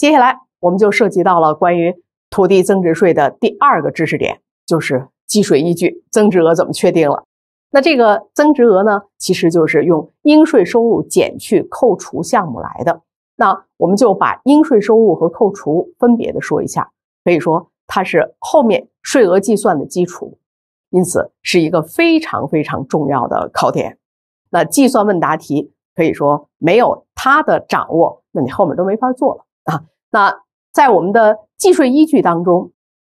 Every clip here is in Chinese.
接下来我们就涉及到了关于土地增值税的第二个知识点，就是计税依据增值额怎么确定了。那这个增值额呢，其实就是用应税收入减去扣除项目来的。那我们就把应税收入和扣除分别的说一下，可以说它是后面税额计算的基础，因此是一个非常非常重要的考点。那计算问答题可以说没有它的掌握，那你后面都没法做了。啊，那在我们的计税依据当中，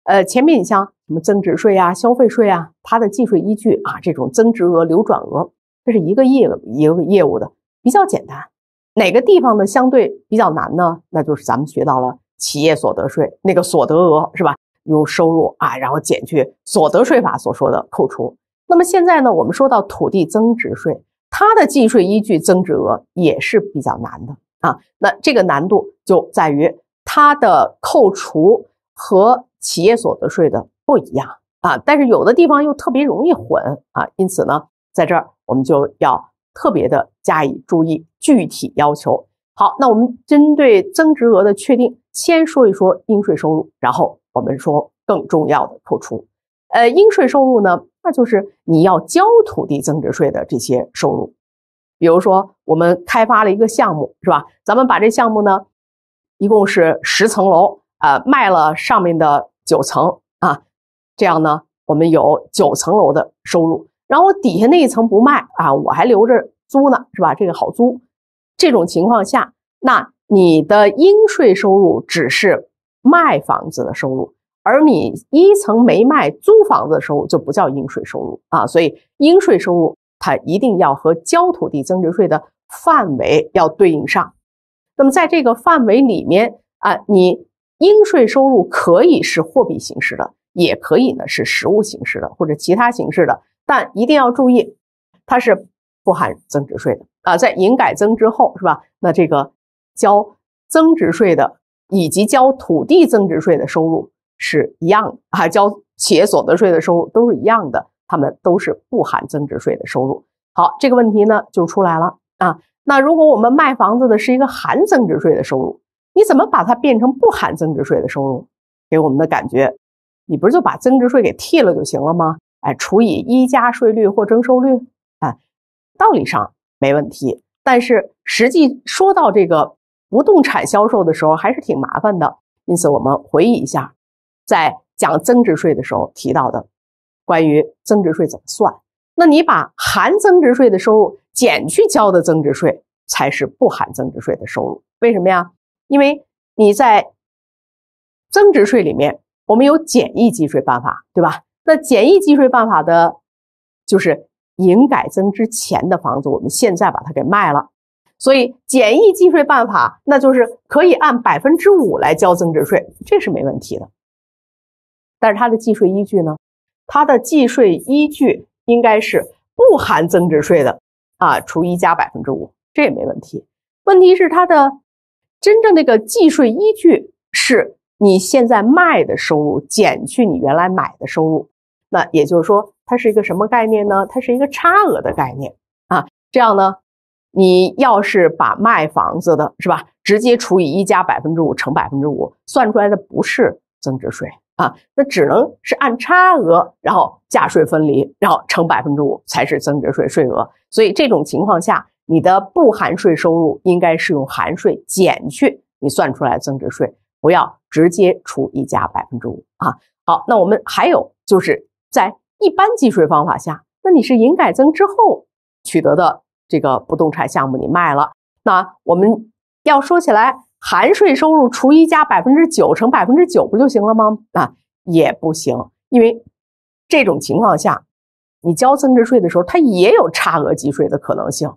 呃，前面你像什么增值税啊、消费税啊，它的计税依据啊，这种增值额、流转额，这是一个业一个业务的，比较简单。哪个地方呢相对比较难呢？那就是咱们学到了企业所得税那个所得额是吧？有收入啊，然后减去所得税法所说的扣除。那么现在呢，我们说到土地增值税，它的计税依据增值额也是比较难的。啊，那这个难度就在于它的扣除和企业所得税的不一样啊，但是有的地方又特别容易混啊，因此呢，在这儿我们就要特别的加以注意具体要求。好，那我们针对增值额的确定，先说一说应税收入，然后我们说更重要的扣除。呃，应税收入呢，那就是你要交土地增值税的这些收入。比如说，我们开发了一个项目，是吧？咱们把这项目呢，一共是十层楼，呃，卖了上面的九层啊，这样呢，我们有九层楼的收入。然后底下那一层不卖啊，我还留着租呢，是吧？这个好租。这种情况下，那你的应税收入只是卖房子的收入，而你一层没卖，租房子的收入就不叫应税收入啊。所以，应税收入。它一定要和交土地增值税的范围要对应上，那么在这个范围里面啊，你应税收入可以是货币形式的，也可以呢是实物形式的或者其他形式的，但一定要注意，它是不含增值税的啊。在营改增之后，是吧？那这个交增值税的以及交土地增值税的收入是一样的啊，交企业所得税的收入都是一样的。他们都是不含增值税的收入。好，这个问题呢就出来了啊。那如果我们卖房子的是一个含增值税的收入，你怎么把它变成不含增值税的收入？给我们的感觉，你不是就把增值税给替了就行了吗？哎，除以一加税率或征收率，哎，道理上没问题。但是实际说到这个不动产销售的时候，还是挺麻烦的。因此，我们回忆一下，在讲增值税的时候提到的。关于增值税怎么算？那你把含增值税的收入减去交的增值税，才是不含增值税的收入。为什么呀？因为你在增值税里面，我们有简易计税办法，对吧？那简易计税办法的，就是营改增之前的房子，我们现在把它给卖了，所以简易计税办法，那就是可以按百分之五来交增值税，这是没问题的。但是它的计税依据呢？它的计税依据应该是不含增值税的啊，除一加百分之五，这也没问题。问题是它的真正那个计税依据是你现在卖的收入减去你原来买的收入，那也就是说它是一个什么概念呢？它是一个差额的概念啊。这样呢，你要是把卖房子的是吧，直接除以一加百分之五乘百分之五，算出来的不是增值税。啊，那只能是按差额，然后价税分离，然后乘百分之五才是增值税税额。所以这种情况下，你的不含税收入应该是用含税减去你算出来增值税，不要直接除以加百分之五啊。好，那我们还有就是在一般计税方法下，那你是营改增之后取得的这个不动产项目你卖了，那我们要说起来。含税收入除一加百分之九乘百分之九不就行了吗？啊，也不行，因为这种情况下，你交增值税的时候，它也有差额计税的可能性。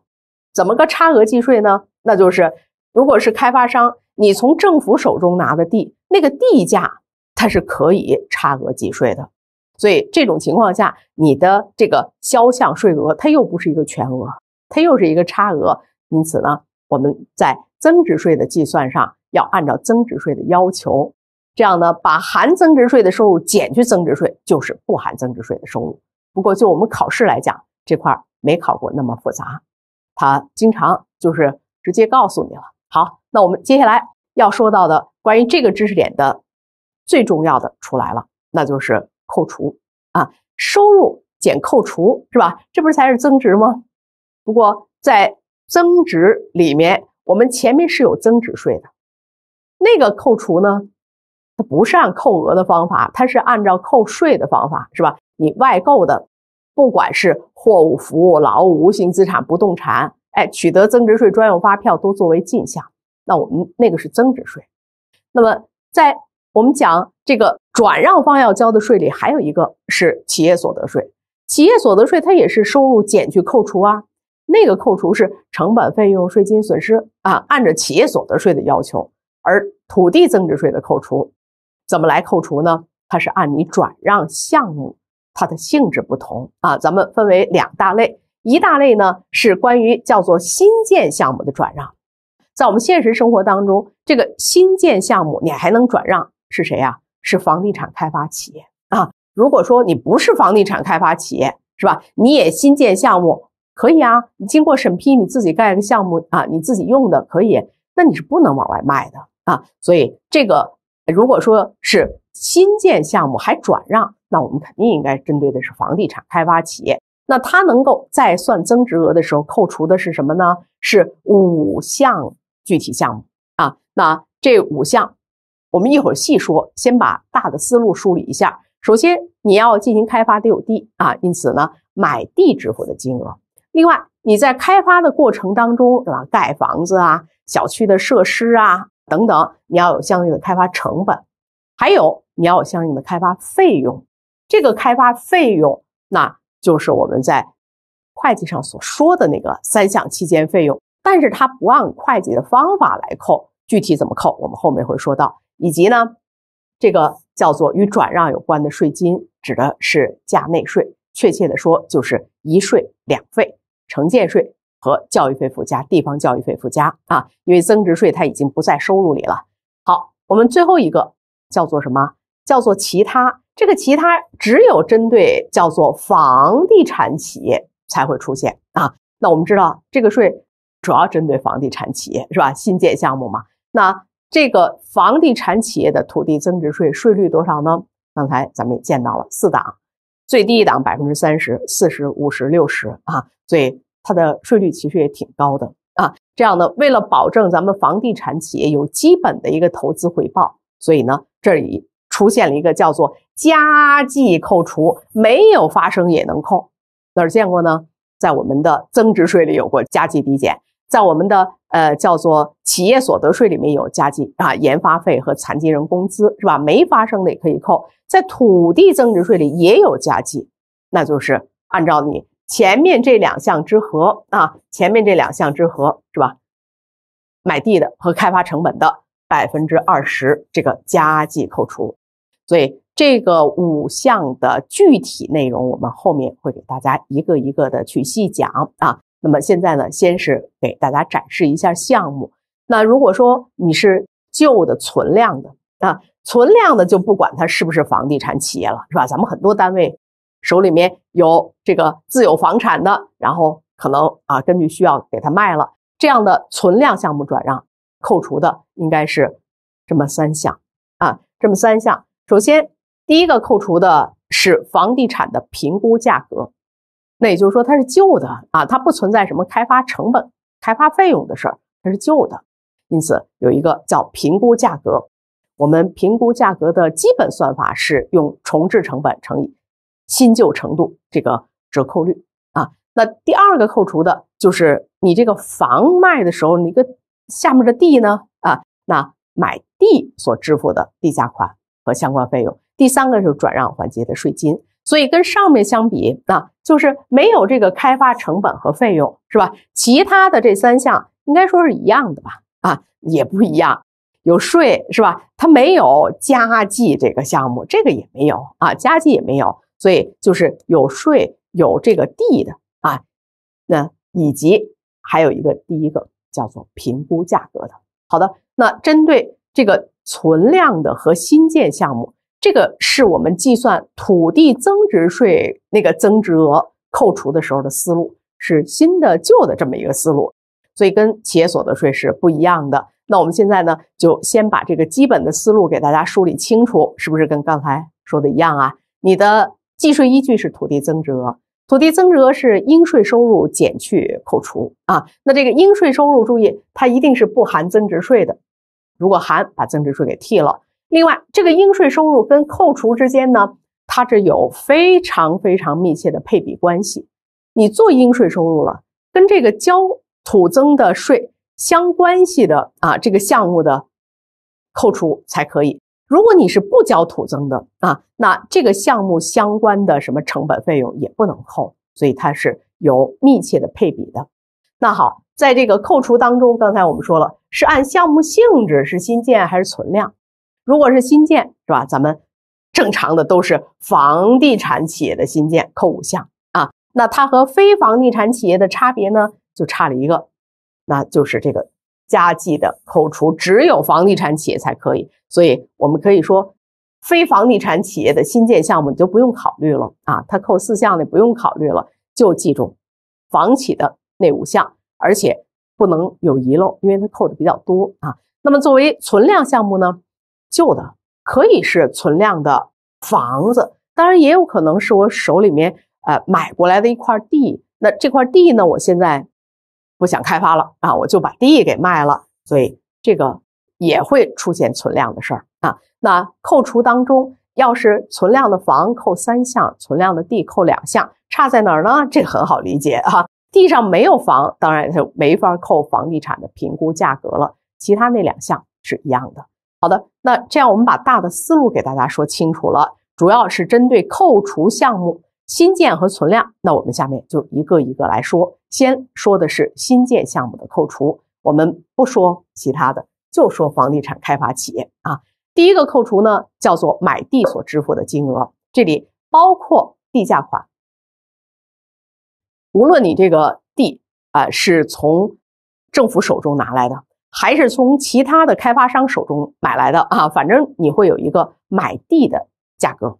怎么个差额计税呢？那就是，如果是开发商，你从政府手中拿的地，那个地价它是可以差额计税的。所以这种情况下，你的这个销项税额它又不是一个全额，它又是一个差额。因此呢？我们在增值税的计算上要按照增值税的要求，这样呢，把含增值税的收入减去增值税，就是不含增值税的收入。不过就我们考试来讲，这块没考过那么复杂，他经常就是直接告诉你了。好，那我们接下来要说到的关于这个知识点的最重要的出来了，那就是扣除啊，收入减扣除是吧？这不是才是增值吗？不过在。增值里面，我们前面是有增值税的，那个扣除呢，它不是按扣额的方法，它是按照扣税的方法，是吧？你外购的，不管是货物、服务、劳务、无形资产、不动产，哎，取得增值税专用发票都作为进项。那我们那个是增值税。那么，在我们讲这个转让方要交的税里，还有一个是企业所得税。企业所得税它也是收入减去扣除啊。那个扣除是成本费用、税金损失啊，按照企业所得税的要求，而土地增值税的扣除怎么来扣除呢？它是按你转让项目它的性质不同啊，咱们分为两大类，一大类呢是关于叫做新建项目的转让，在我们现实生活当中，这个新建项目你还能转让是谁呀？是房地产开发企业啊。如果说你不是房地产开发企业，是吧？你也新建项目。可以啊，你经过审批，你自己盖个项目啊，你自己用的可以。那你是不能往外卖的啊。所以这个，如果说是新建项目还转让，那我们肯定应该针对的是房地产开发企业。那它能够在算增值额的时候扣除的是什么呢？是五项具体项目啊。那这五项，我们一会儿细说。先把大的思路梳理一下。首先你要进行开发得有地啊，因此呢，买地支付的金额。另外，你在开发的过程当中，是吧？盖房子啊，小区的设施啊等等，你要有相应的开发成本，还有你要有相应的开发费用。这个开发费用，那就是我们在会计上所说的那个三项期间费用，但是它不按会计的方法来扣，具体怎么扣，我们后面会说到。以及呢，这个叫做与转让有关的税金，指的是价内税，确切的说就是一税两费。城建税和教育费附加、地方教育费附加啊，因为增值税它已经不在收入里了。好，我们最后一个叫做什么？叫做其他。这个其他只有针对叫做房地产企业才会出现啊。那我们知道这个税主要针对房地产企业是吧？新建项目嘛。那这个房地产企业的土地增值税税率多少呢？刚才咱们也见到了四档。最低一档百分之三十四十五十六十啊，所以它的税率其实也挺高的啊。这样呢，为了保证咱们房地产企业有基本的一个投资回报，所以呢，这里出现了一个叫做加计扣除，没有发生也能扣。哪儿见过呢？在我们的增值税里有过加计抵减，在我们的。呃，叫做企业所得税里面有加计啊，研发费和残疾人工资是吧？没发生的也可以扣，在土地增值税里也有加计，那就是按照你前面这两项之和啊，前面这两项之和是吧？买地的和开发成本的百分之二十这个加计扣除，所以这个五项的具体内容，我们后面会给大家一个一个的去细讲啊。那么现在呢，先是给大家展示一下项目。那如果说你是旧的存量的啊，存量的就不管它是不是房地产企业了，是吧？咱们很多单位手里面有这个自有房产的，然后可能啊根据需要给它卖了，这样的存量项目转让扣除的应该是这么三项啊，这么三项。首先第一个扣除的是房地产的评估价格。那也就是说，它是旧的啊，它不存在什么开发成本、开发费用的事儿，它是旧的。因此，有一个叫评估价格。我们评估价格的基本算法是用重置成本乘以新旧程度这个折扣率啊。那第二个扣除的就是你这个房卖的时候，你个下面的地呢啊，那买地所支付的地价款和相关费用。第三个就是转让环节的税金。所以跟上面相比，啊，就是没有这个开发成本和费用，是吧？其他的这三项应该说是一样的吧？啊，也不一样，有税是吧？它没有加计这个项目，这个也没有啊，加计也没有，所以就是有税、有这个地的啊，那以及还有一个第一个叫做评估价格的。好的，那针对这个存量的和新建项目。这个是我们计算土地增值税那个增值额扣除的时候的思路，是新的旧的这么一个思路，所以跟企业所得税是不一样的。那我们现在呢，就先把这个基本的思路给大家梳理清楚，是不是跟刚才说的一样啊？你的计税依据是土地增值额，土地增值额是应税收入减去扣除啊。那这个应税收入，注意它一定是不含增值税的，如果含，把增值税给替了。另外，这个应税收入跟扣除之间呢，它这有非常非常密切的配比关系。你做应税收入了，跟这个交土增的税相关系的啊，这个项目的扣除才可以。如果你是不交土增的啊，那这个项目相关的什么成本费用也不能扣，所以它是有密切的配比的。那好，在这个扣除当中，刚才我们说了，是按项目性质，是新建还是存量。如果是新建，是吧？咱们正常的都是房地产企业的新建，扣五项啊。那它和非房地产企业的差别呢，就差了一个，那就是这个加计的扣除，只有房地产企业才可以。所以，我们可以说，非房地产企业的新建项目你就不用考虑了啊，它扣四项你不用考虑了，就记住房企的那五项，而且不能有遗漏，因为它扣的比较多啊。那么，作为存量项目呢？旧的可以是存量的房子，当然也有可能是我手里面呃买过来的一块地。那这块地呢，我现在不想开发了啊，我就把地给卖了。所以这个也会出现存量的事儿啊。那扣除当中，要是存量的房扣三项，存量的地扣两项，差在哪儿呢？这个很好理解啊，地上没有房，当然就没法扣房地产的评估价格了。其他那两项是一样的。好的，那这样我们把大的思路给大家说清楚了，主要是针对扣除项目新建和存量。那我们下面就一个一个来说，先说的是新建项目的扣除，我们不说其他的，就说房地产开发企业啊。第一个扣除呢，叫做买地所支付的金额，这里包括地价款，无论你这个地啊是从政府手中拿来的。还是从其他的开发商手中买来的啊，反正你会有一个买地的价格，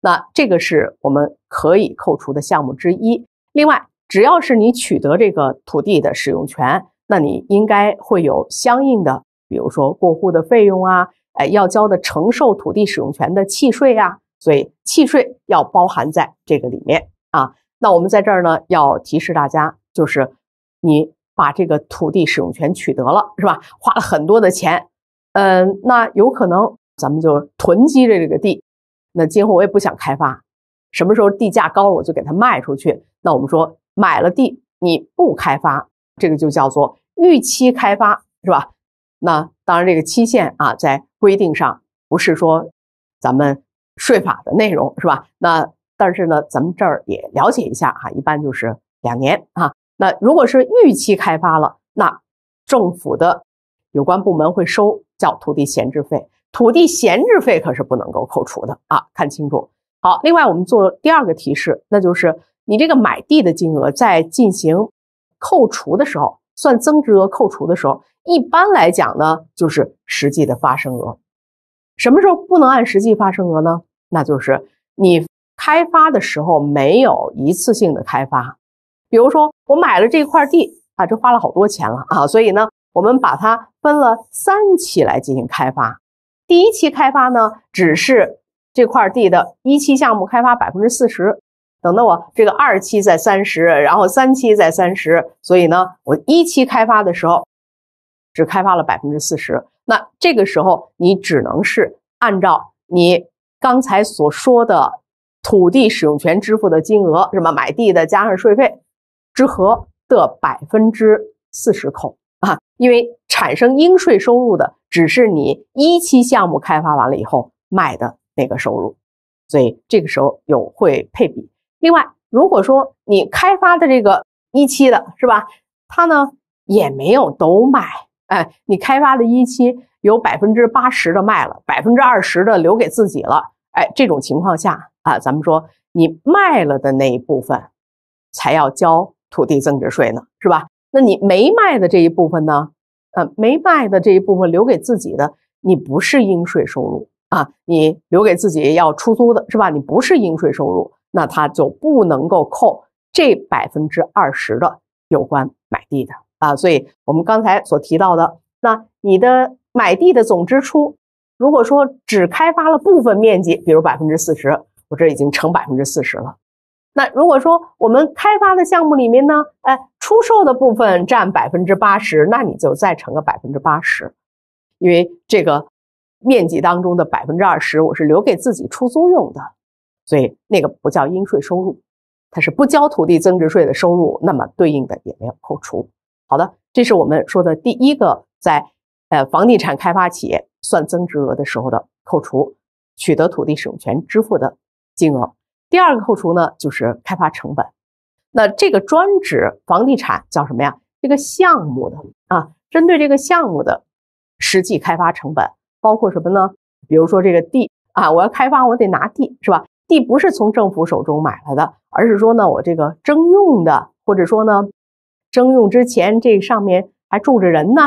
那这个是我们可以扣除的项目之一。另外，只要是你取得这个土地的使用权，那你应该会有相应的，比如说过户的费用啊，哎，要交的承受土地使用权的契税啊，所以契税要包含在这个里面啊。那我们在这儿呢要提示大家，就是你。把这个土地使用权取得了是吧？花了很多的钱，嗯，那有可能咱们就囤积着这个地，那今后我也不想开发，什么时候地价高了我就给它卖出去。那我们说买了地你不开发，这个就叫做预期开发是吧？那当然这个期限啊，在规定上不是说咱们税法的内容是吧？那但是呢，咱们这儿也了解一下哈，一般就是两年啊。那如果是预期开发了，那政府的有关部门会收叫土地闲置费，土地闲置费可是不能够扣除的啊，看清楚。好，另外我们做第二个提示，那就是你这个买地的金额在进行扣除的时候，算增值额扣除的时候，一般来讲呢，就是实际的发生额。什么时候不能按实际发生额呢？那就是你开发的时候没有一次性的开发，比如说。我买了这块地啊，这花了好多钱了啊，所以呢，我们把它分了三期来进行开发。第一期开发呢，只是这块地的一期项目开发百分之四十。等到我这个二期在三十，然后三期在三十，所以呢，我一期开发的时候只开发了百分之四十。那这个时候你只能是按照你刚才所说的土地使用权支付的金额，是吧？买地的加上税费。之和的百分之四十扣啊，因为产生应税收入的只是你一期项目开发完了以后卖的那个收入，所以这个时候有会配比。另外，如果说你开发的这个一期的是吧，它呢也没有都卖，哎，你开发的一期有百分之八十的卖了，百分之二十的留给自己了，哎，这种情况下啊，咱们说你卖了的那一部分才要交。土地增值税呢，是吧？那你没卖的这一部分呢？呃，没卖的这一部分留给自己的，你不是应税收入啊！你留给自己要出租的是吧？你不是应税收入，那他就不能够扣这百分之二十的有关买地的啊！所以我们刚才所提到的，那你的买地的总支出，如果说只开发了部分面积，比如百分之四十，我这已经乘百分之四十了。那如果说我们开发的项目里面呢，哎，出售的部分占百分之八十，那你就再乘个百分之八十，因为这个面积当中的百分之二十我是留给自己出租用的，所以那个不叫应税收入，它是不交土地增值税的收入，那么对应的也没有扣除。好的，这是我们说的第一个在呃房地产开发企业算增值额的时候的扣除取得土地使用权支付的金额。第二个扣除呢，就是开发成本。那这个专指房地产叫什么呀？这个项目的啊，针对这个项目的实际开发成本包括什么呢？比如说这个地啊，我要开发，我得拿地是吧？地不是从政府手中买来的，而是说呢，我这个征用的，或者说呢，征用之前这上面还住着人呢，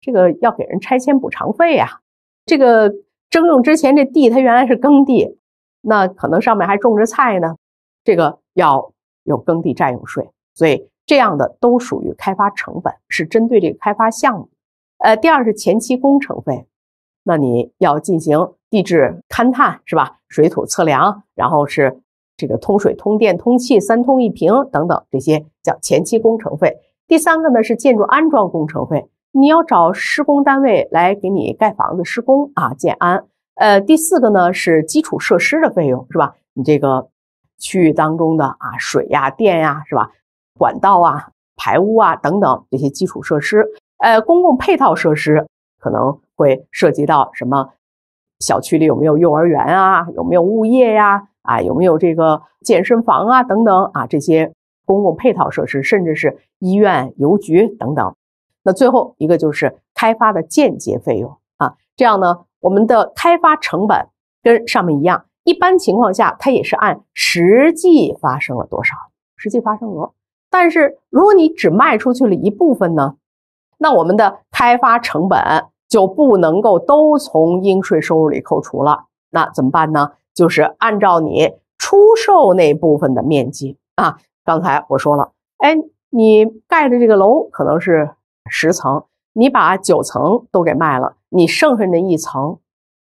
这个要给人拆迁补偿费呀。这个征用之前这地，它原来是耕地。那可能上面还种着菜呢，这个要有耕地占用税，所以这样的都属于开发成本，是针对这个开发项目。呃，第二是前期工程费，那你要进行地质勘探是吧？水土测量，然后是这个通水、通电、通气，三通一平等等这些叫前期工程费。第三个呢是建筑安装工程费，你要找施工单位来给你盖房子施工啊，建安。呃，第四个呢是基础设施的费用，是吧？你这个区域当中的啊，水呀、电呀，是吧？管道啊、排污啊等等这些基础设施，呃，公共配套设施可能会涉及到什么？小区里有没有幼儿园啊？有没有物业呀？啊，有没有这个健身房啊？等等啊，这些公共配套设施，甚至是医院、邮局等等。那最后一个就是开发的间接费用啊，这样呢？我们的开发成本跟上面一样，一般情况下，它也是按实际发生了多少，实际发生额。但是如果你只卖出去了一部分呢，那我们的开发成本就不能够都从应税收入里扣除了。那怎么办呢？就是按照你出售那部分的面积啊。刚才我说了，哎，你盖的这个楼可能是十层，你把九层都给卖了。你剩下那一层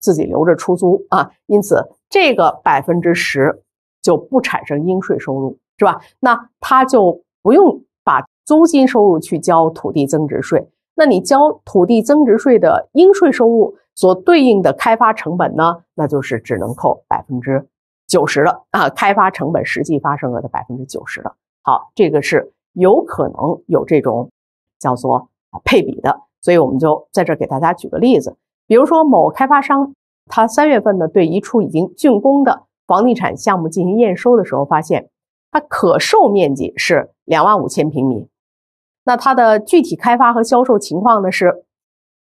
自己留着出租啊，因此这个百分之十就不产生应税收入，是吧？那他就不用把租金收入去交土地增值税。那你交土地增值税的应税收入所对应的开发成本呢？那就是只能扣百分之九十了啊，开发成本实际发生额的百分之九十了。好，这个是有可能有这种叫做配比的。所以我们就在这给大家举个例子，比如说某开发商，他三月份呢对一处已经竣工的房地产项目进行验收的时候，发现它可售面积是两万五千平米。那它的具体开发和销售情况呢是，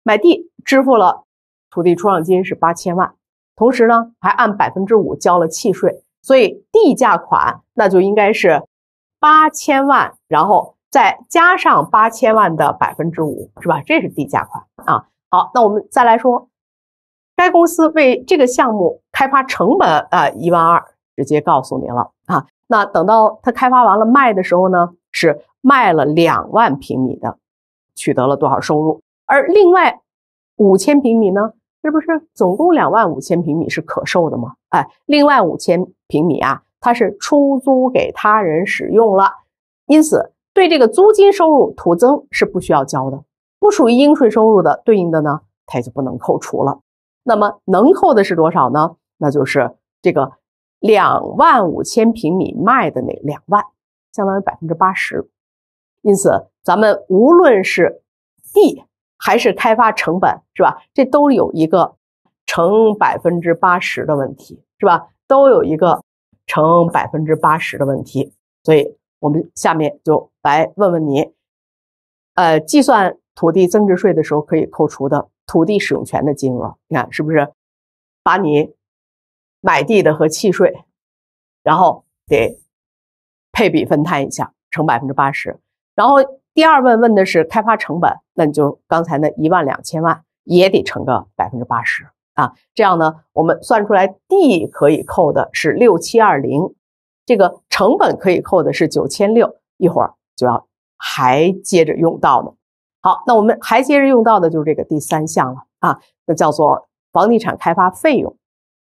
买地支付了土地出让金是八千万，同时呢还按百分之五交了契税，所以地价款那就应该是八千万，然后。再加上八千万的百分之五，是吧？这是地价款啊。好，那我们再来说，该公司为这个项目开发成本啊一万二，直接告诉你了啊。那等到他开发完了卖的时候呢，是卖了两万平米的，取得了多少收入？而另外五千平米呢？这不是总共两万五千平米是可售的吗？哎，另外五千平米啊，它是出租给他人使用了，因此。对这个租金收入土增是不需要交的，不属于应税收入的，对应的呢，它也就不能扣除了。那么能扣的是多少呢？那就是这个两万五千平米卖的那两万，相当于百分之八十。因此，咱们无论是地还是开发成本，是吧？这都有一个乘百分之八十的问题，是吧？都有一个乘百分之八十的问题，所以。我们下面就来问问你，呃，计算土地增值税的时候可以扣除的土地使用权的金额，你看是不是把你买地的和契税，然后给配比分摊一下，乘百分之八十。然后第二问问的是开发成本，那你就刚才那一万两千万也得乘个百分之八十啊。这样呢，我们算出来地可以扣的是六七二零。这个成本可以扣的是九千六，一会儿就要还接着用到的。好，那我们还接着用到的就是这个第三项了啊，那叫做房地产开发费用。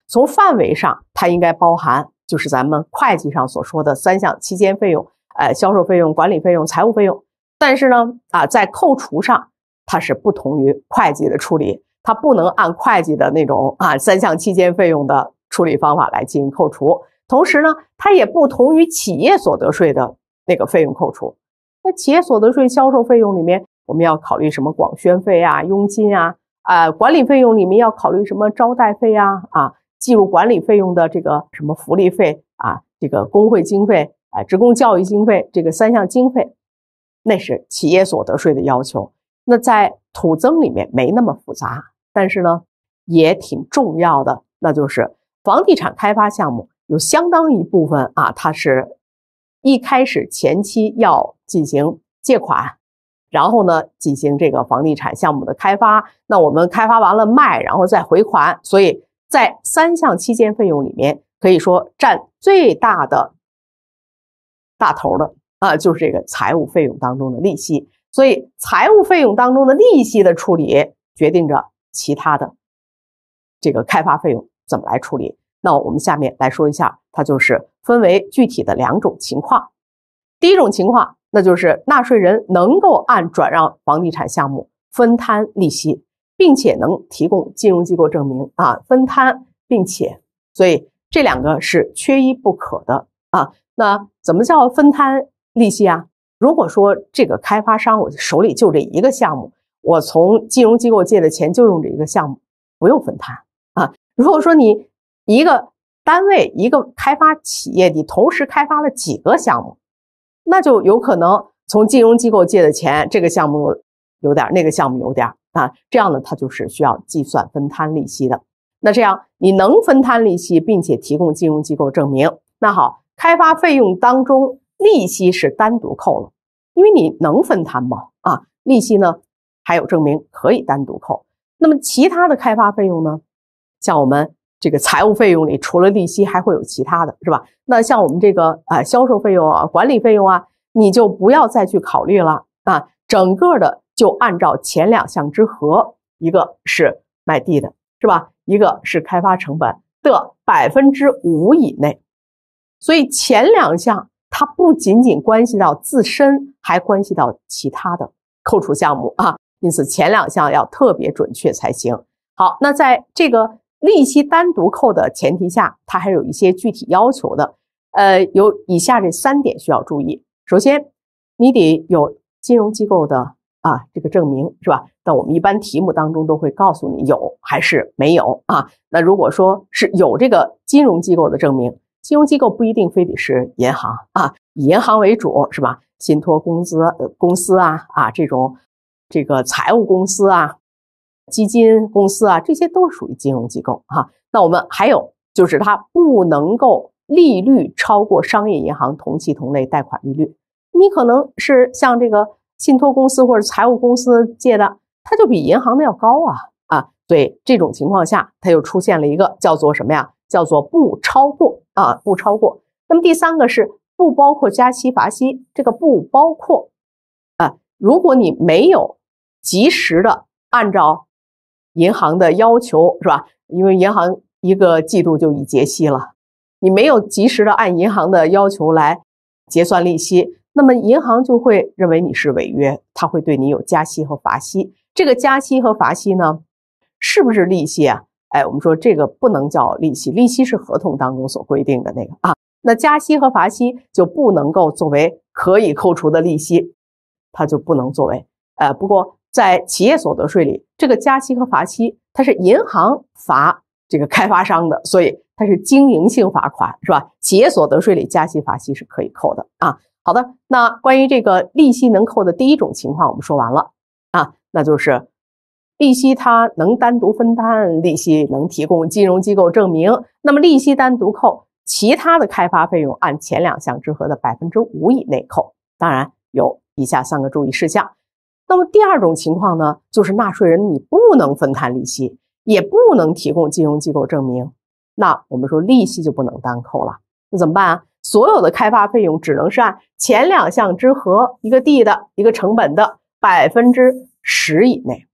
从范围上，它应该包含就是咱们会计上所说的三项期间费用，呃，销售费用、管理费用、财务费用。但是呢，啊，在扣除上它是不同于会计的处理，它不能按会计的那种啊三项期间费用的处理方法来进行扣除。同时呢，它也不同于企业所得税的那个费用扣除。那企业所得税销售费用里面，我们要考虑什么广宣费啊、佣金啊、啊管理费用里面要考虑什么招待费啊、啊计入管理费用的这个什么福利费啊、这个工会经费啊、职工教育经费这个三项经费，那是企业所得税的要求。那在土增里面没那么复杂，但是呢也挺重要的，那就是房地产开发项目。有相当一部分啊，它是一开始前期要进行借款，然后呢进行这个房地产项目的开发。那我们开发完了卖，然后再回款。所以在三项期间费用里面，可以说占最大的大头的啊，就是这个财务费用当中的利息。所以财务费用当中的利息的处理，决定着其他的这个开发费用怎么来处理。那我们下面来说一下，它就是分为具体的两种情况。第一种情况，那就是纳税人能够按转让房地产项目分摊利息，并且能提供金融机构证明啊分摊，并且，所以这两个是缺一不可的啊。那怎么叫分摊利息啊？如果说这个开发商我手里就这一个项目，我从金融机构借的钱就用这一个项目，不用分摊啊。如果说你，一个单位一个开发企业，你同时开发了几个项目，那就有可能从金融机构借的钱，这个项目有点，那个项目有点啊，这样呢，它就是需要计算分摊利息的。那这样你能分摊利息，并且提供金融机构证明，那好，开发费用当中利息是单独扣了，因为你能分摊吗？啊，利息呢还有证明可以单独扣。那么其他的开发费用呢，像我们。这个财务费用里除了利息，还会有其他的是吧？那像我们这个啊销售费用啊、管理费用啊，你就不要再去考虑了啊。整个的就按照前两项之和，一个是卖地的是吧？一个是开发成本的百分之五以内。所以前两项它不仅仅关系到自身，还关系到其他的扣除项目啊。因此前两项要特别准确才行。好，那在这个。利息单独扣的前提下，它还有一些具体要求的，呃，有以下这三点需要注意。首先，你得有金融机构的啊这个证明，是吧？那我们一般题目当中都会告诉你有还是没有啊？那如果说是有这个金融机构的证明，金融机构不一定非得是银行啊，以银行为主，是吧？信托公司、公司啊啊这种，这个财务公司啊。基金公司啊，这些都属于金融机构哈。那我们还有就是，它不能够利率超过商业银行同期同类贷款利率。你可能是向这个信托公司或者财务公司借的，它就比银行的要高啊啊。对这种情况下，它又出现了一个叫做什么呀？叫做不超过啊，不超过。那么第三个是不包括加息罚息，这个不包括啊。如果你没有及时的按照银行的要求是吧？因为银行一个季度就已结息了，你没有及时的按银行的要求来结算利息，那么银行就会认为你是违约，他会对你有加息和罚息。这个加息和罚息呢，是不是利息啊？哎，我们说这个不能叫利息，利息是合同当中所规定的那个啊。那加息和罚息就不能够作为可以扣除的利息，它就不能作为。哎，不过。在企业所得税里，这个加息和罚息，它是银行罚这个开发商的，所以它是经营性罚款，是吧？企业所得税里加息罚息是可以扣的啊。好的，那关于这个利息能扣的第一种情况，我们说完了啊，那就是利息它能单独分担，利息能提供金融机构证明，那么利息单独扣，其他的开发费用按前两项之和的百分之五以内扣。当然有以下三个注意事项。那么第二种情况呢，就是纳税人你不能分摊利息，也不能提供金融机构证明，那我们说利息就不能单扣了。那怎么办啊？所有的开发费用只能是按前两项之和，一个地的一个成本的百分之十以内，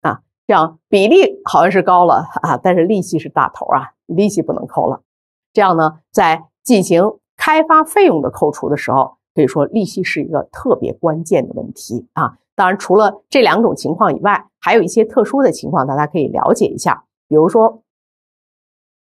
啊，这样比例好像是高了啊，但是利息是大头啊，利息不能扣了。这样呢，在进行开发费用的扣除的时候，可以说利息是一个特别关键的问题啊。当然，除了这两种情况以外，还有一些特殊的情况，大家可以了解一下。比如说，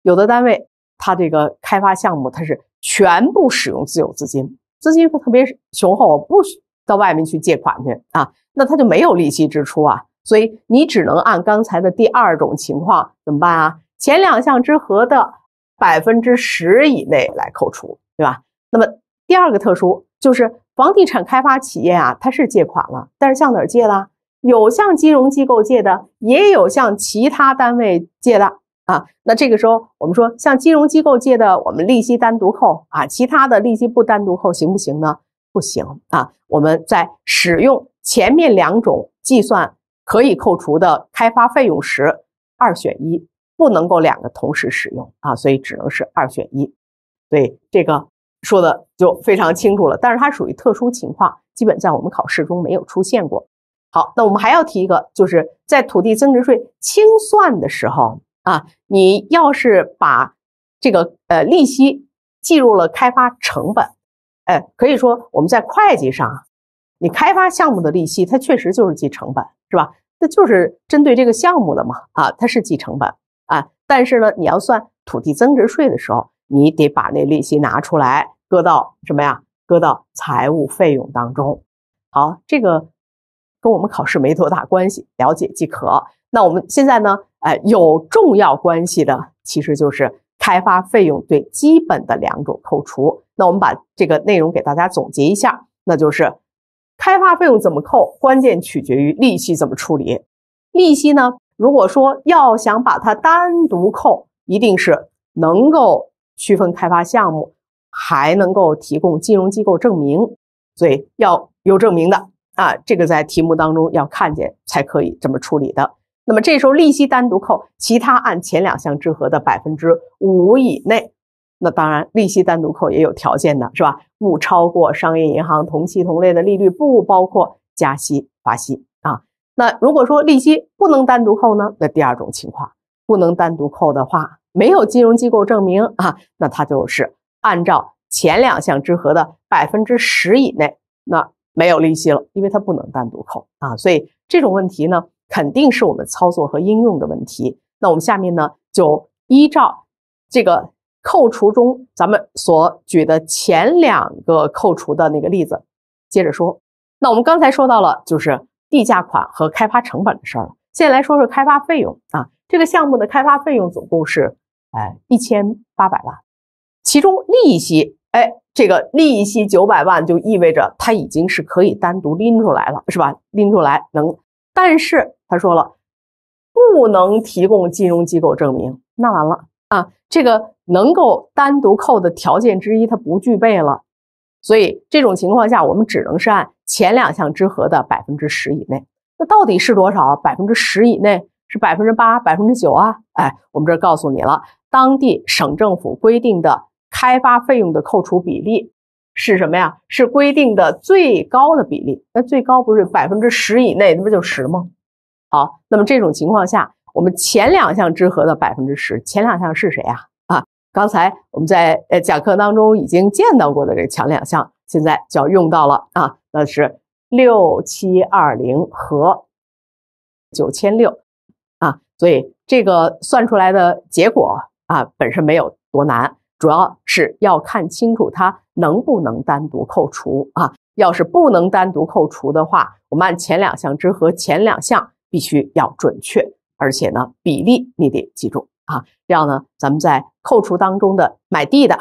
有的单位它这个开发项目，它是全部使用自有资金，资金特别雄厚，不到外面去借款去啊，那他就没有利息支出啊。所以你只能按刚才的第二种情况怎么办啊？前两项之和的百分之十以内来扣除，对吧？那么第二个特殊。就是房地产开发企业啊，它是借款了，但是向哪儿借的？有向金融机构借的，也有向其他单位借的啊。那这个时候，我们说向金融机构借的，我们利息单独扣啊，其他的利息不单独扣行不行呢？不行啊。我们在使用前面两种计算可以扣除的开发费用时，二选一，不能够两个同时使用啊，所以只能是二选一。对这个。说的就非常清楚了，但是它属于特殊情况，基本在我们考试中没有出现过。好，那我们还要提一个，就是在土地增值税清算的时候啊，你要是把这个呃利息计入了开发成本，哎，可以说我们在会计上，你开发项目的利息它确实就是计成本，是吧？那就是针对这个项目的嘛啊，它是计成本啊，但是呢，你要算土地增值税的时候，你得把那利息拿出来。搁到什么呀？搁到财务费用当中。好，这个跟我们考试没多大关系，了解即可。那我们现在呢？哎，有重要关系的其实就是开发费用最基本的两种扣除。那我们把这个内容给大家总结一下，那就是开发费用怎么扣，关键取决于利息怎么处理。利息呢，如果说要想把它单独扣，一定是能够区分开发项目。还能够提供金融机构证明，所以要有证明的啊，这个在题目当中要看见才可以这么处理的。那么这时候利息单独扣，其他按前两项之和的百分之五以内。那当然，利息单独扣也有条件的，是吧？不超过商业银行同期同类的利率，不包括加息罚息啊。那如果说利息不能单独扣呢？那第二种情况，不能单独扣的话，没有金融机构证明啊，那它就是。按照前两项之和的百分之十以内，那没有利息了，因为它不能单独扣啊。所以这种问题呢，肯定是我们操作和应用的问题。那我们下面呢，就依照这个扣除中咱们所举的前两个扣除的那个例子，接着说。那我们刚才说到了，就是地价款和开发成本的事儿。现在来说说开发费用啊，这个项目的开发费用总共是哎一千八百万。其中利息，哎，这个利息九百万就意味着它已经是可以单独拎出来了，是吧？拎出来能，但是他说了，不能提供金融机构证明，那完了啊，这个能够单独扣的条件之一它不具备了，所以这种情况下，我们只能是按前两项之和的百分之十以内。那到底是多少？百分之十以内是百分之八、百分之九啊？哎，我们这告诉你了，当地省政府规定的。开发费用的扣除比例是什么呀？是规定的最高的比例。那最高不是百分之十以内？那不就十吗？好，那么这种情况下，我们前两项之和的百分之十，前两项是谁呀？啊，刚才我们在呃讲课当中已经见到过的这前两项，现在就要用到了啊。那是六七二零和九千六啊，所以这个算出来的结果啊，本身没有多难。主要是要看清楚它能不能单独扣除啊，要是不能单独扣除的话，我们按前两项之和，前两项必须要准确，而且呢，比例你得记住啊，这样呢，咱们在扣除当中的买地的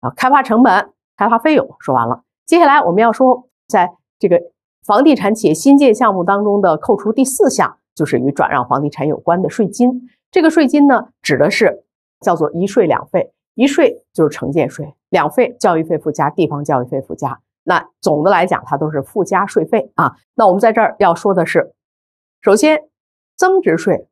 啊，开发成本、开发费用说完了，接下来我们要说，在这个房地产企业新建项目当中的扣除第四项就是与转让房地产有关的税金，这个税金呢，指的是叫做一税两费。一税就是城建税，两费教育费附加、地方教育费附加，那总的来讲，它都是附加税费啊。那我们在这儿要说的是，首先增值税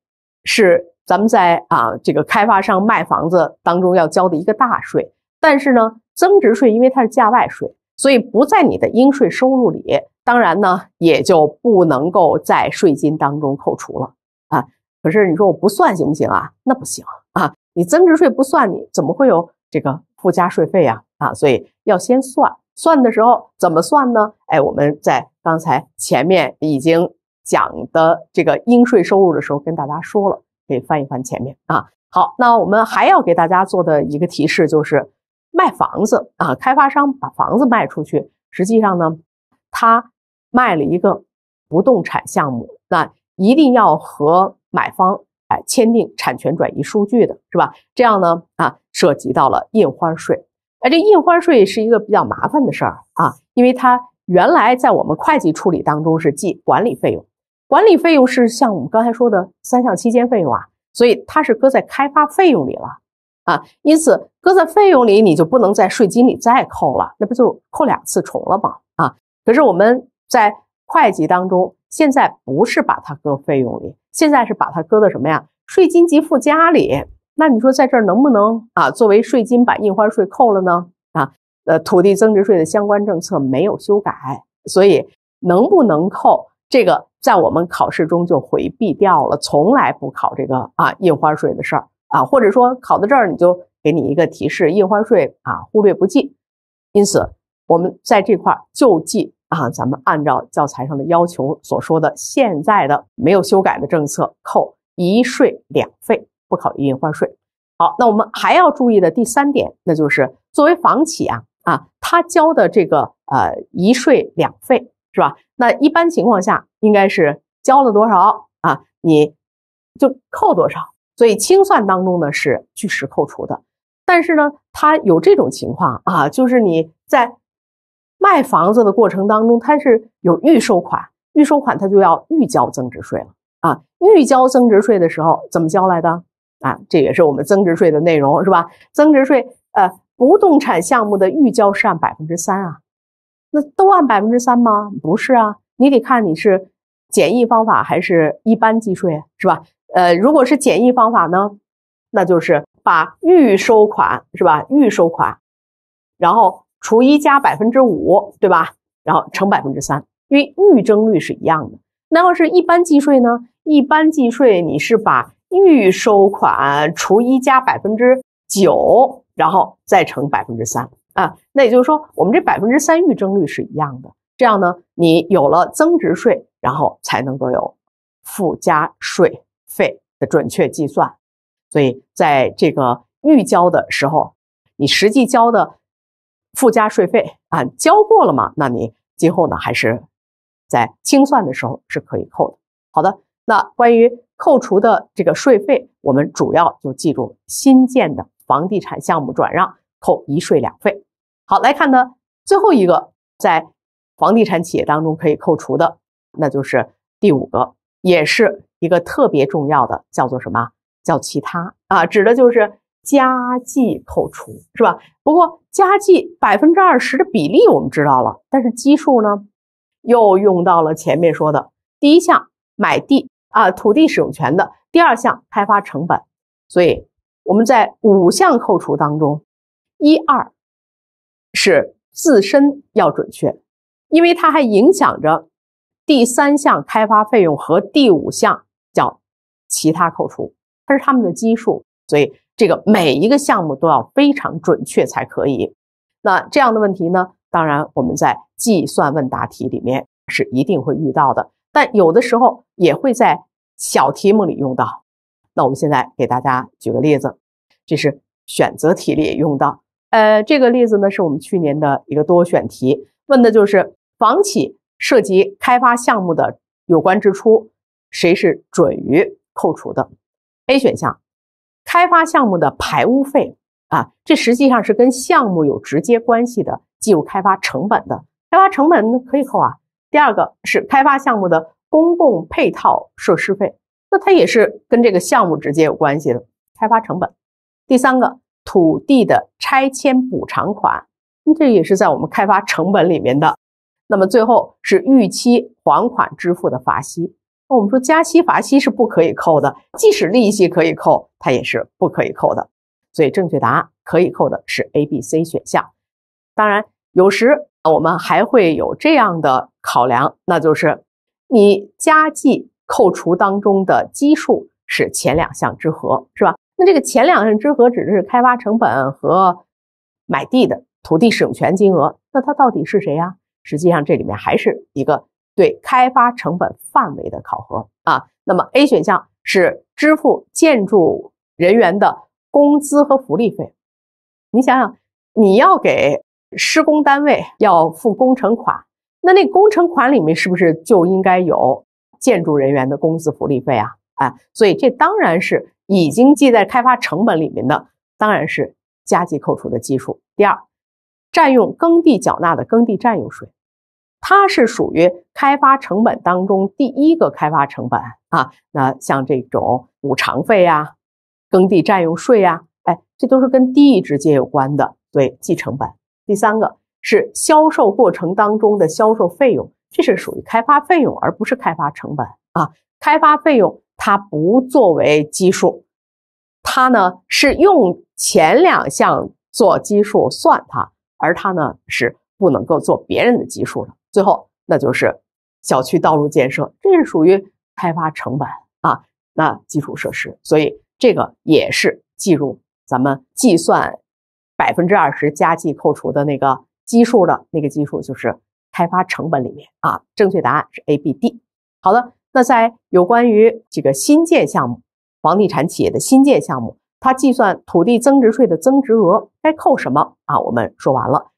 是咱们在啊这个开发商卖房子当中要交的一个大税，但是呢，增值税因为它是价外税，所以不在你的应税收入里，当然呢也就不能够在税金当中扣除了啊。可是你说我不算行不行啊？那不行。你增值税不算，你怎么会有这个附加税费呀？啊，所以要先算，算的时候怎么算呢？哎，我们在刚才前面已经讲的这个应税收入的时候跟大家说了，可以翻一翻前面啊。好，那我们还要给大家做的一个提示就是，卖房子啊，开发商把房子卖出去，实际上呢，他卖了一个不动产项目，那一定要和买方。哎，签订产权转移数据的是吧？这样呢，啊，涉及到了印花税。哎，这印花税是一个比较麻烦的事儿啊，因为它原来在我们会计处理当中是记管理费用，管理费用是像我们刚才说的三项期间费用啊，所以它是搁在开发费用里了啊，因此搁在费用里你就不能在税金里再扣了，那不就扣两次重了吗？啊，可是我们在。会计当中，现在不是把它搁费用里，现在是把它搁到什么呀？税金及附加里。那你说在这儿能不能啊作为税金把印花税扣了呢？啊，呃，土地增值税的相关政策没有修改，所以能不能扣这个，在我们考试中就回避掉了，从来不考这个啊印花税的事儿啊，或者说考到这儿你就给你一个提示，印花税啊忽略不计。因此，我们在这块就记。啊，咱们按照教材上的要求所说的，现在的没有修改的政策，扣一税两费，不考虑印花税。好，那我们还要注意的第三点，那就是作为房企啊啊，他交的这个呃一税两费是吧？那一般情况下应该是交了多少啊？你就扣多少，所以清算当中呢是据实扣除的。但是呢，它有这种情况啊，就是你在。卖房子的过程当中，它是有预收款，预收款它就要预交增值税了啊！预交增值税的时候怎么交来的啊？这也是我们增值税的内容是吧？增值税呃，不动产项目的预交是按百分之三啊，那都按百分之三吗？不是啊，你得看你是简易方法还是一般计税是吧？呃，如果是简易方法呢，那就是把预收款是吧？预收款，然后。除一加百分之五，对吧？然后乘百分之三，因为预征率是一样的。那要是一般计税呢？一般计税你是把预收款除一加百分之九，然后再乘百分之三啊。那也就是说，我们这百分之三预征率是一样的。这样呢，你有了增值税，然后才能够有附加税费的准确计算。所以，在这个预交的时候，你实际交的。附加税费，啊，交过了嘛？那你今后呢，还是在清算的时候是可以扣的。好的，那关于扣除的这个税费，我们主要就记住新建的房地产项目转让扣一税两费。好，来看呢最后一个，在房地产企业当中可以扣除的，那就是第五个，也是一个特别重要的，叫做什么？叫其他啊，指的就是。加计扣除是吧？不过加计百分之二十的比例我们知道了，但是基数呢，又用到了前面说的第一项买地啊土地使用权的，第二项开发成本，所以我们在五项扣除当中，一二是自身要准确，因为它还影响着第三项开发费用和第五项叫其他扣除，它是他们的基数，所以。这个每一个项目都要非常准确才可以。那这样的问题呢，当然我们在计算问答题里面是一定会遇到的，但有的时候也会在小题目里用到。那我们现在给大家举个例子，这是选择题里用到。呃，这个例子呢是我们去年的一个多选题，问的就是房企涉及开发项目的有关支出，谁是准予扣除的？A 选项。开发项目的排污费啊，这实际上是跟项目有直接关系的技术开发成本的开发成本可以扣啊。第二个是开发项目的公共配套设施费，那它也是跟这个项目直接有关系的开发成本。第三个土地的拆迁补偿款，那这也是在我们开发成本里面的。那么最后是逾期还款支付的罚息。那我们说加息罚息是不可以扣的，即使利息可以扣，它也是不可以扣的。所以正确答案可以扣的是 A、B、C 选项。当然，有时我们还会有这样的考量，那就是你加计扣除当中的基数是前两项之和，是吧？那这个前两项之和指的是开发成本和买地的土地使用权金额，那它到底是谁呀？实际上这里面还是一个。对开发成本范围的考核啊，那么 A 选项是支付建筑人员的工资和福利费。你想想，你要给施工单位要付工程款，那那工程款里面是不是就应该有建筑人员的工资福利费啊？哎，所以这当然是已经记在开发成本里面的，当然是加计扣除的基数。第二，占用耕地缴纳的耕地占用税。它是属于开发成本当中第一个开发成本啊。那像这种补偿费呀、耕地占用税呀，哎，这都是跟地直接有关的，对，计成本。第三个是销售过程当中的销售费用，这是属于开发费用，而不是开发成本啊。开发费用它不作为基数，它呢是用前两项做基数算它，而它呢是不能够做别人的基数的。最后，那就是小区道路建设，这是属于开发成本啊，那基础设施，所以这个也是计入咱们计算百分之二十加计扣除的那个基数的那个基数，就是开发成本里面啊。正确答案是 A、B、D。好了，那在有关于这个新建项目，房地产企业的新建项目，它计算土地增值税的增值额该扣什么啊？我们说完了。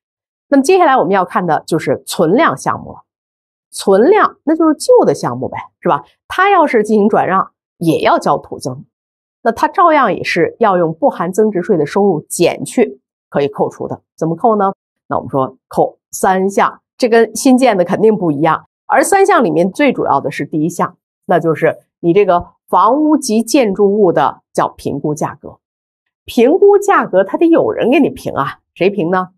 那么接下来我们要看的就是存量项目了，存量那就是旧的项目呗，是吧？它要是进行转让，也要交土增，那它照样也是要用不含增值税的收入减去可以扣除的，怎么扣呢？那我们说扣三项，这跟新建的肯定不一样，而三项里面最主要的是第一项，那就是你这个房屋及建筑物的叫评估价格，评估价格它得有人给你评啊，谁评呢？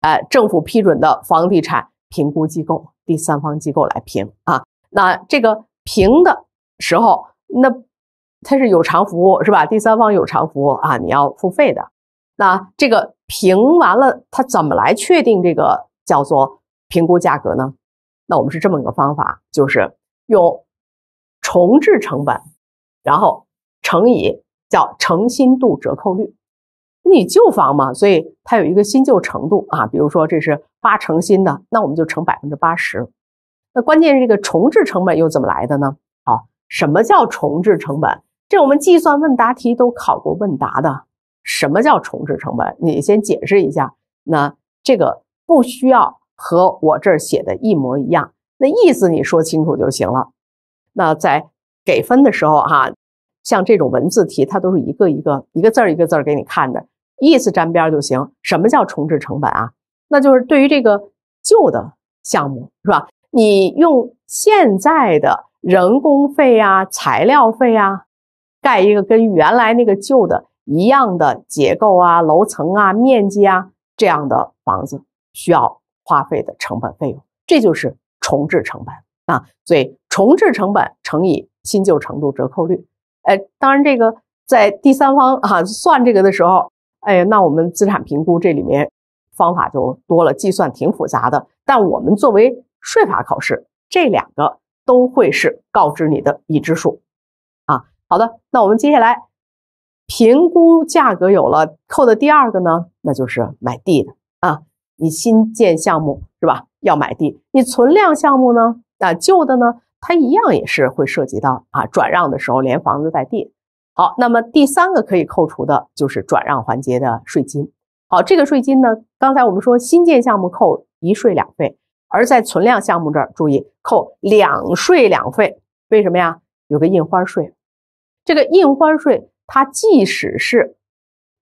哎，政府批准的房地产评估机构，第三方机构来评啊。那这个评的时候，那它是有偿服务是吧？第三方有偿服务啊，你要付费的。那这个评完了，它怎么来确定这个叫做评估价格呢？那我们是这么一个方法，就是用重置成本，然后乘以叫诚心度折扣率。你旧房嘛，所以它有一个新旧程度啊。比如说这是八成新的，那我们就乘百分之八十。那关键是这个重置成本又怎么来的呢？好，什么叫重置成本？这我们计算问答题都考过问答的。什么叫重置成本？你先解释一下。那这个不需要和我这儿写的一模一样，那意思你说清楚就行了。那在给分的时候哈，像这种文字题，它都是一个一个一个字儿一个字儿给你看的。意思沾边就行。什么叫重置成本啊？那就是对于这个旧的项目，是吧？你用现在的人工费啊、材料费啊，盖一个跟原来那个旧的一样的结构啊、楼层啊、面积啊这样的房子，需要花费的成本费用，这就是重置成本啊。所以重置成本乘以新旧程度折扣率，哎，当然这个在第三方啊算这个的时候。哎，那我们资产评估这里面方法就多了，计算挺复杂的。但我们作为税法考试，这两个都会是告知你的已知数啊。好的，那我们接下来评估价格有了，扣的第二个呢，那就是买地的啊。你新建项目是吧？要买地。你存量项目呢？那旧的呢？它一样也是会涉及到啊，转让的时候连房子带地。好，那么第三个可以扣除的就是转让环节的税金。好，这个税金呢，刚才我们说新建项目扣一税两费，而在存量项目这儿注意扣两税两费。为什么呀？有个印花税，这个印花税它即使是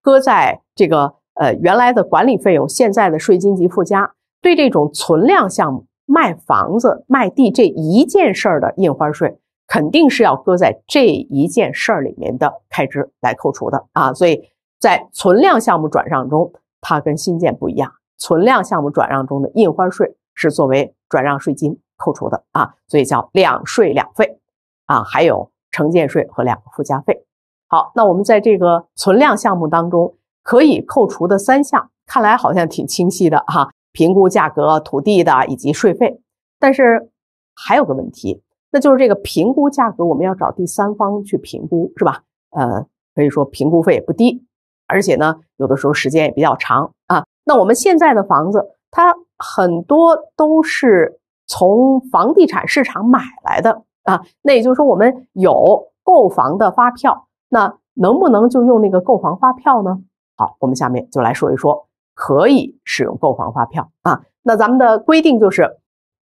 搁在这个呃原来的管理费用，现在的税金及附加，对这种存量项目卖房子卖地这一件事儿的印花税。肯定是要搁在这一件事儿里面的开支来扣除的啊，所以在存量项目转让中，它跟新建不一样。存量项目转让中的印花税是作为转让税金扣除的啊，所以叫两税两费啊，还有城建税和两个附加费。好，那我们在这个存量项目当中可以扣除的三项，看来好像挺清晰的哈，评估价格、土地的以及税费。但是还有个问题。那就是这个评估价格，我们要找第三方去评估，是吧？呃，可以说评估费也不低，而且呢，有的时候时间也比较长啊。那我们现在的房子，它很多都是从房地产市场买来的啊。那也就是说，我们有购房的发票，那能不能就用那个购房发票呢？好，我们下面就来说一说，可以使用购房发票啊。那咱们的规定就是，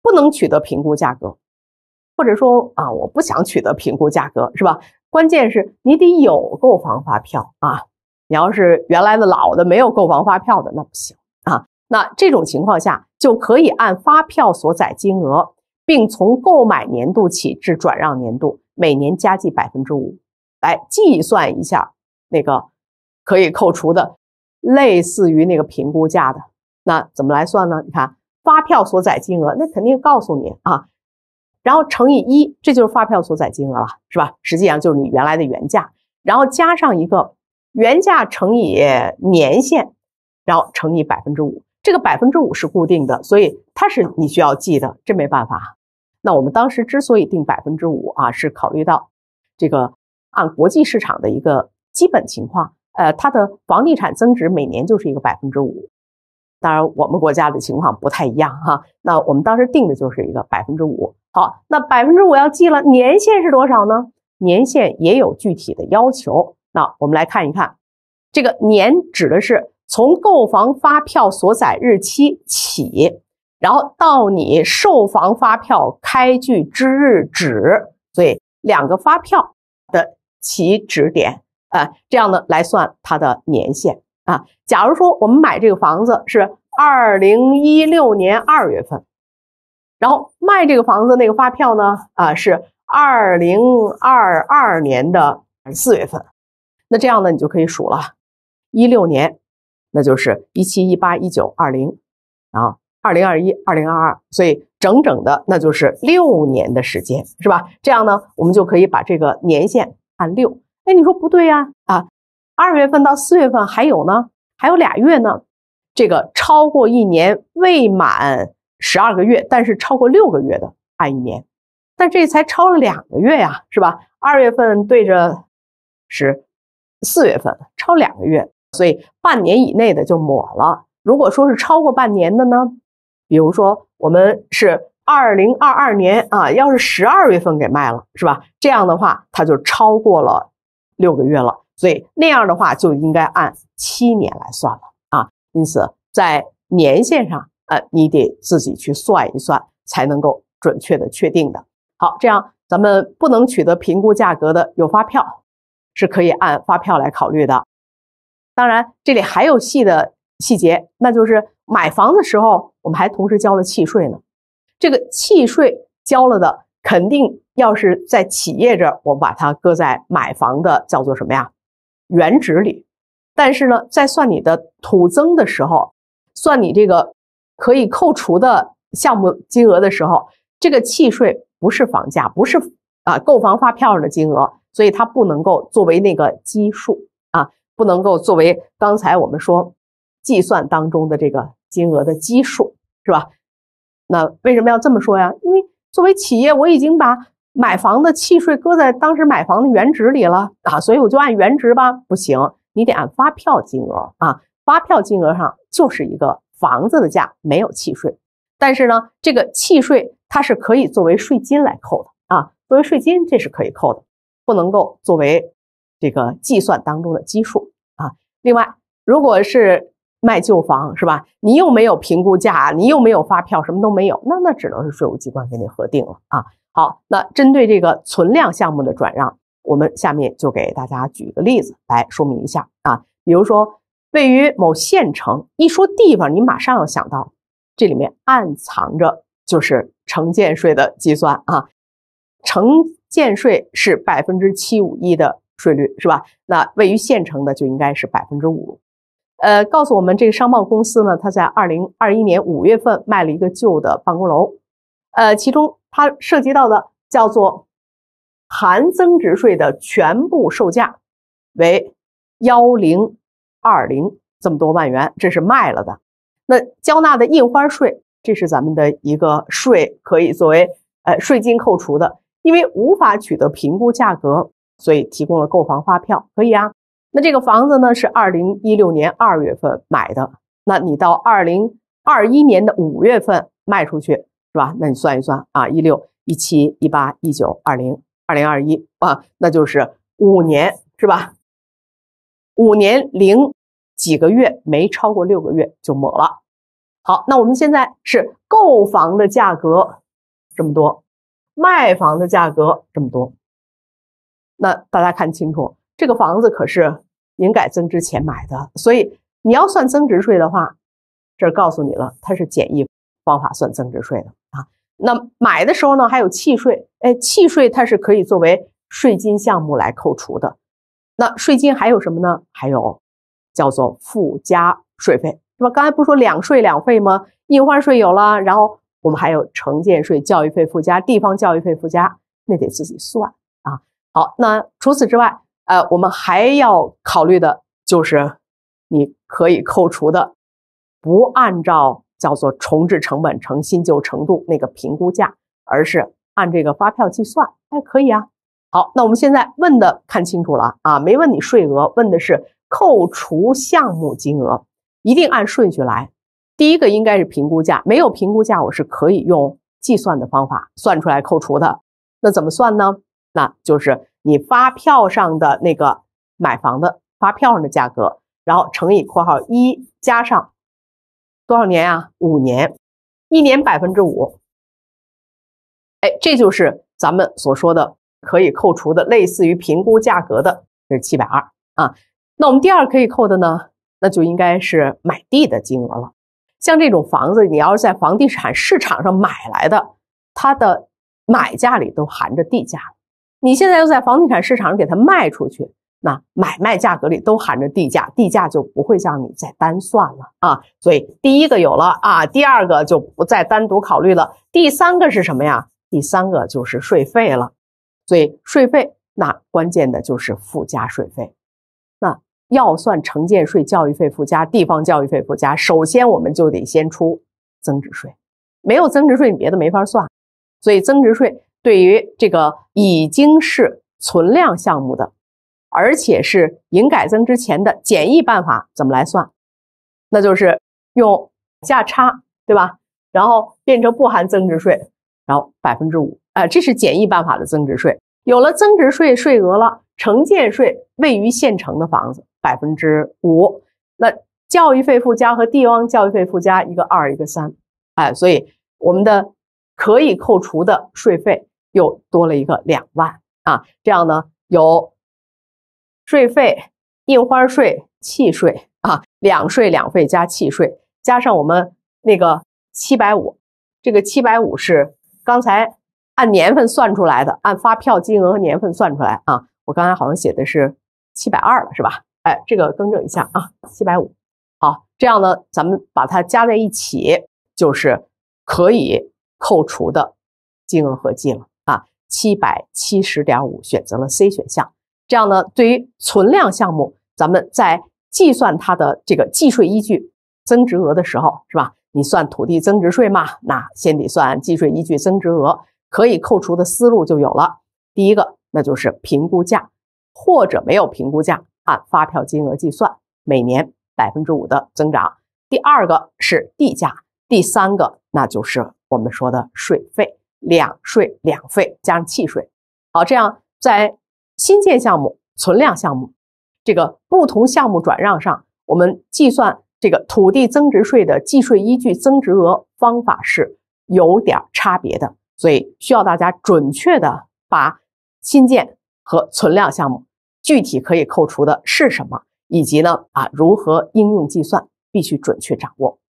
不能取得评估价格。或者说啊，我不想取得评估价格，是吧？关键是你得有购房发票啊。你要是原来的老的没有购房发票的，那不行啊。那这种情况下，就可以按发票所载金额，并从购买年度起至转让年度，每年加计百分之五来计算一下那个可以扣除的，类似于那个评估价的。那怎么来算呢？你看发票所载金额，那肯定告诉你啊。然后乘以一，这就是发票所载金额了，是吧？实际上就是你原来的原价，然后加上一个原价乘以年限，然后乘以百分之五，这个百分之五是固定的，所以它是你需要记的，这没办法。那我们当时之所以定百分之五啊，是考虑到这个按国际市场的一个基本情况，呃，它的房地产增值每年就是一个百分之五，当然我们国家的情况不太一样哈。那我们当时定的就是一个百分之五。好，那百分之五要记了，年限是多少呢？年限也有具体的要求。那我们来看一看，这个年指的是从购房发票所载日期起，然后到你售房发票开具之日止，所以两个发票的起止点啊，这样呢来算它的年限啊。假如说我们买这个房子是二零一六年二月份。然后卖这个房子那个发票呢？啊，是二零二二年的四月份。那这样呢，你就可以数了，一六年，那就是一七、一八、一九、二零，然后二零二一、二零二二，所以整整的那就是六年的时间，是吧？这样呢，我们就可以把这个年限按六。哎，你说不对呀，啊，二月份到四月份还有呢，还有俩月呢。这个超过一年未满。十二个月，但是超过六个月的按一年，但这才超了两个月呀，是吧？二月份对着是四月份，超两个月，所以半年以内的就抹了。如果说是超过半年的呢？比如说我们是二零二二年啊，要是十二月份给卖了，是吧？这样的话，它就超过了六个月了，所以那样的话就应该按七年来算了啊。因此，在年限上。呃，你得自己去算一算，才能够准确的确定的。好，这样咱们不能取得评估价格的有发票，是可以按发票来考虑的。当然，这里还有细的细节，那就是买房的时候，我们还同时交了契税呢。这个契税交了的，肯定要是在企业这，我们把它搁在买房的叫做什么呀？原值里。但是呢，在算你的土增的时候，算你这个。可以扣除的项目金额的时候，这个契税不是房价，不是啊购房发票上的金额，所以它不能够作为那个基数啊，不能够作为刚才我们说计算当中的这个金额的基数，是吧？那为什么要这么说呀？因为作为企业，我已经把买房的契税搁在当时买房的原值里了啊，所以我就按原值吧？不行，你得按发票金额啊，发票金额上就是一个。房子的价没有契税，但是呢，这个契税它是可以作为税金来扣的啊，作为税金这是可以扣的，不能够作为这个计算当中的基数啊。另外，如果是卖旧房是吧，你又没有评估价，你又没有发票，什么都没有，那那只能是税务机关给你核定了啊。好，那针对这个存量项目的转让，我们下面就给大家举个例子来说明一下啊，比如说。位于某县城，一说地方，你马上要想到，这里面暗藏着就是城建税的计算啊。城建税是百分之七五一的税率，是吧？那位于县城的就应该是百分之五。呃，告诉我们这个商贸公司呢，它在二零二一年五月份卖了一个旧的办公楼，呃，其中它涉及到的叫做含增值税的全部售价为幺零。二零这么多万元，这是卖了的。那交纳的印花税，这是咱们的一个税，可以作为呃税金扣除的。因为无法取得评估价格，所以提供了购房发票，可以啊。那这个房子呢，是二零一六年二月份买的。那你到二零二一年的五月份卖出去，是吧？那你算一算啊，一六、一七、一八、一九、二零、二零二一啊，那就是五年，是吧？五年零几个月没超过六个月就抹了。好，那我们现在是购房的价格这么多，卖房的价格这么多。那大家看清楚，这个房子可是营改增之前买的，所以你要算增值税的话，这告诉你了，它是简易方法算增值税的啊。那买的时候呢还有契税，哎，契税它是可以作为税金项目来扣除的。那税金还有什么呢？还有叫做附加税费，是吧？刚才不是说两税两费吗？印花税有了，然后我们还有城建税、教育费附加、地方教育费附加，那得自己算啊。好，那除此之外，呃，我们还要考虑的就是你可以扣除的，不按照叫做重置成本乘新旧程度那个评估价，而是按这个发票计算。哎，可以啊。好，那我们现在问的看清楚了啊，没问你税额，问的是扣除项目金额，一定按顺序来。第一个应该是评估价，没有评估价，我是可以用计算的方法算出来扣除的。那怎么算呢？那就是你发票上的那个买房的发票上的价格，然后乘以括号一加上多少年啊？五年，一年百分之五。哎，这就是咱们所说的。可以扣除的，类似于评估价格的，这是七百二啊。那我们第二可以扣的呢？那就应该是买地的金额了。像这种房子，你要是在房地产市场上买来的，它的买价里都含着地价你现在又在房地产市场上给它卖出去，那买卖价格里都含着地价，地价就不会叫你再单算了啊。所以第一个有了啊，第二个就不再单独考虑了。第三个是什么呀？第三个就是税费了。所以税费那关键的就是附加税费，那要算城建税、教育费附加、地方教育费附加。首先我们就得先出增值税，没有增值税你别的没法算。所以增值税对于这个已经是存量项目的，而且是营改增之前的简易办法怎么来算？那就是用价差对吧？然后变成不含增值税，然后百分之五。啊，这是简易办法的增值税，有了增值税税额了，城建税位于县城的房子百分之五，那教育费附加和地方教育费附加一个二一个三，哎，所以我们的可以扣除的税费又多了一个两万啊，这样呢有税费、印花税、契税啊，两税两费加契税，加上我们那个七百五，这个七百五是刚才。按年份算出来的，按发票金额和年份算出来啊。我刚才好像写的是七百二了，是吧？哎，这个更正一下啊，七百五。好，这样呢，咱们把它加在一起，就是可以扣除的金额合计了啊，七百七十点五，选择了 C 选项。这样呢，对于存量项目，咱们在计算它的这个计税依据增值额的时候，是吧？你算土地增值税嘛，那先得算计税依据增值额。可以扣除的思路就有了。第一个，那就是评估价或者没有评估价，按发票金额计算，每年百分之五的增长。第二个是地价，第三个那就是我们说的税费，两税两费加上契税。好，这样在新建项目、存量项目这个不同项目转让上，我们计算这个土地增值税的计税依据增值额方法是有点差别的。所以需要大家准确的把新建和存量项目具体可以扣除的是什么，以及呢啊如何应用计算，必须准确掌握。